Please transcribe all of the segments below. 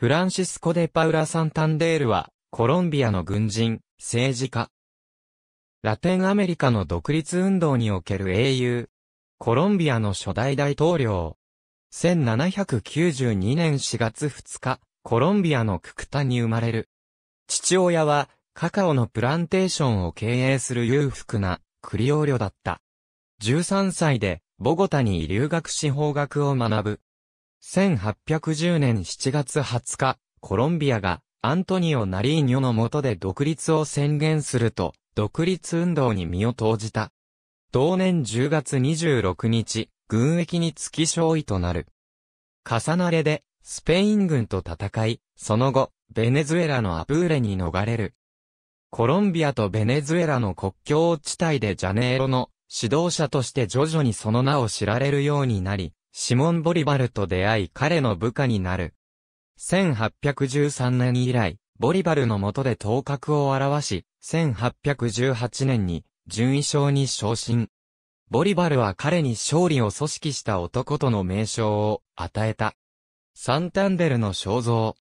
フランシスコ・デ・パウラ・サンタンデールは、コロンビアの軍人、政治家。ラテンアメリカの独立運動における英雄。コロンビアの初代大統領。1792年4月2日、コロンビアのククタに生まれる。父親は、カカオのプランテーションを経営する裕福な、クリオーリョだった。13歳で、ボゴタに留学し法学を学ぶ。1810年7月20日、コロンビアがアントニオ・ナリーニョの下で独立を宣言すると、独立運動に身を投じた。同年10月26日、軍役につき勝利となる。重なれで、スペイン軍と戦い、その後、ベネズエラのアプーレに逃れる。コロンビアとベネズエラの国境地帯でジャネーロの指導者として徐々にその名を知られるようになり、シモン・ボリバルと出会い彼の部下になる。1813年以来、ボリバルの下で頭角を現し、1818年に、順位賞に昇進。ボリバルは彼に勝利を組織した男との名称を与えた。サンタンデルの肖像。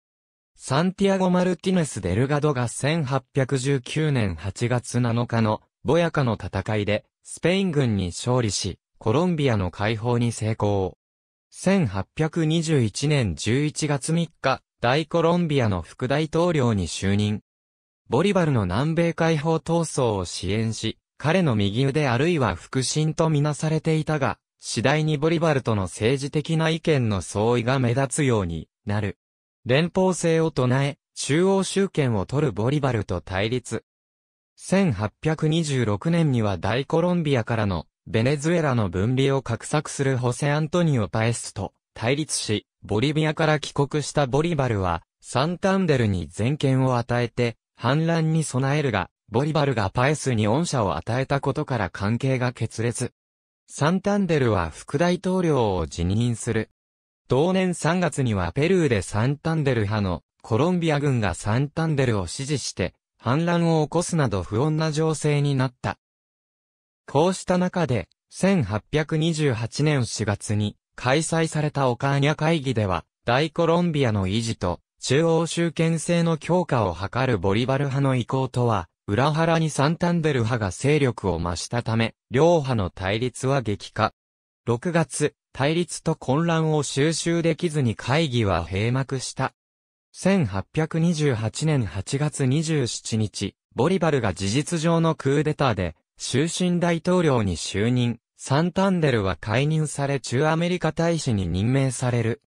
サンティアゴ・マルティネス・デルガドが1819年8月7日のボヤカの戦いでスペイン軍に勝利し、コロンビアの解放に成功。1821年11月3日、大コロンビアの副大統領に就任。ボリバルの南米解放闘争を支援し、彼の右腕あるいは腹心とみなされていたが、次第にボリバルとの政治的な意見の相違が目立つようになる。連邦制を唱え、中央集権を取るボリバルと対立。1826年には大コロンビアからのベネズエラの分離を画策するホセ・アントニオ・パエスと対立し、ボリビアから帰国したボリバルは、サンタンデルに全権を与えて、反乱に備えるが、ボリバルがパエスに恩赦を与えたことから関係が決裂。サンタンデルは副大統領を辞任する。同年3月にはペルーでサンタンデル派のコロンビア軍がサンタンデルを支持して反乱を起こすなど不穏な情勢になった。こうした中で、1828年4月に開催されたオカーニャ会議では、大コロンビアの維持と中央集権制の強化を図るボリバル派の意向とは、裏腹にサンタンデル派が勢力を増したため、両派の対立は激化。6月、対立と混乱を収集できずに会議は閉幕した。1828年8月27日、ボリバルが事実上のクーデターで終身大統領に就任、サンタンデルは解任され中アメリカ大使に任命される。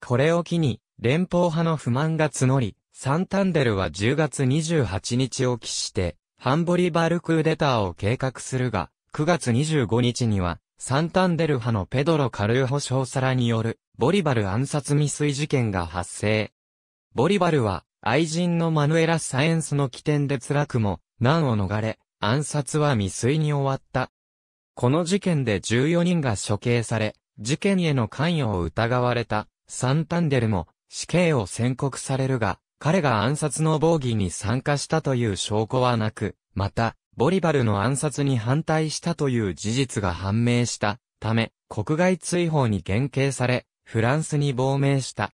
これを機に、連邦派の不満が募り、サンタンデルは10月28日を期して、ハンボリバルクーデターを計画するが、9月25日には、サンタンデル派のペドロ・カルーホ少佐らによる、ボリバル暗殺未遂事件が発生。ボリバルは、愛人のマヌエラ・サエンスの起点で辛くも、難を逃れ、暗殺は未遂に終わった。この事件で14人が処刑され、事件への関与を疑われた、サンタンデルも死刑を宣告されるが、彼が暗殺の防議に参加したという証拠はなく、また、ボリバルの暗殺に反対したという事実が判明したため、国外追放に減刑され、フランスに亡命した。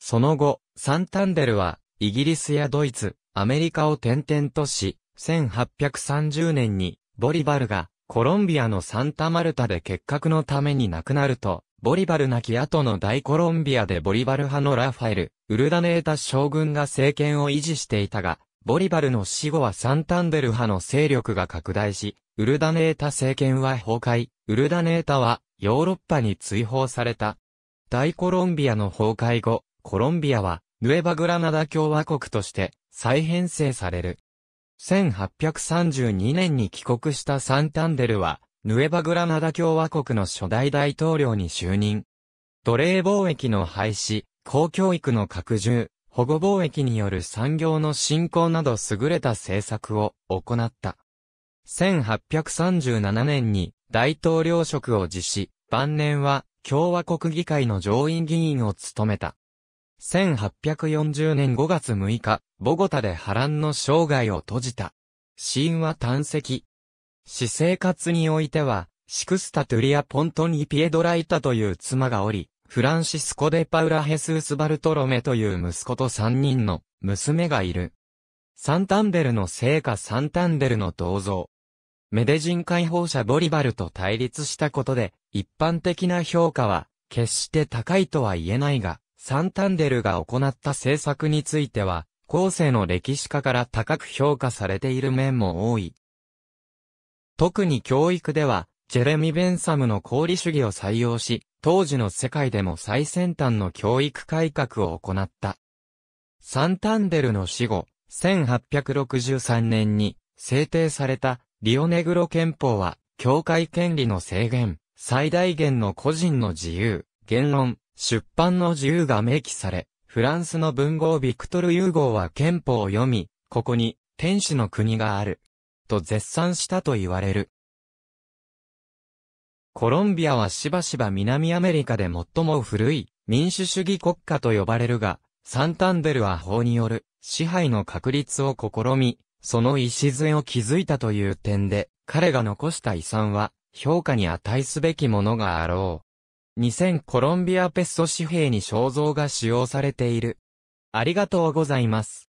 その後、サンタンデルは、イギリスやドイツ、アメリカを転々とし、1830年に、ボリバルが、コロンビアのサンタマルタで結核のために亡くなると、ボリバル亡き後の大コロンビアでボリバル派のラファエル、ウルダネータ将軍が政権を維持していたが、ボリバルの死後はサンタンデル派の勢力が拡大し、ウルダネータ政権は崩壊、ウルダネータはヨーロッパに追放された。大コロンビアの崩壊後、コロンビアはヌエバグラナダ共和国として再編成される。1832年に帰国したサンタンデルは、ヌエバグラナダ共和国の初代大統領に就任。奴隷貿易の廃止、公教育の拡充、保護貿易による産業の振興など優れた政策を行った。1837年に大統領職を辞し、晩年は共和国議会の上院議員を務めた。1840年5月6日、ボゴタで波乱の生涯を閉じた。死因は胆石。私生活においては、シクスタ・トゥリア・ポントニ・ピエドライタという妻がおり、フランシスコ・デ・パウラ・ヘスース・バルトロメという息子と3人の娘がいる。サンタンデルの聖火サンタンデルの銅像。メデジン解放者ボリバルと対立したことで、一般的な評価は、決して高いとは言えないが、サンタンデルが行った政策については、後世の歴史家から高く評価されている面も多い。特に教育では、ジェレミ・ベンサムの功利主義を採用し、当時の世界でも最先端の教育改革を行った。サンタンデルの死後、1863年に制定されたリオネグロ憲法は、教会権利の制限、最大限の個人の自由、言論、出版の自由が明記され、フランスの文豪ビクトル・ユーゴーは憲法を読み、ここに天使の国がある、と絶賛したと言われる。コロンビアはしばしば南アメリカで最も古い民主主義国家と呼ばれるが、サンタンデルは法による支配の確立を試み、その礎を築いたという点で、彼が残した遺産は評価に値すべきものがあろう。2000コロンビアペッソ紙幣に肖像が使用されている。ありがとうございます。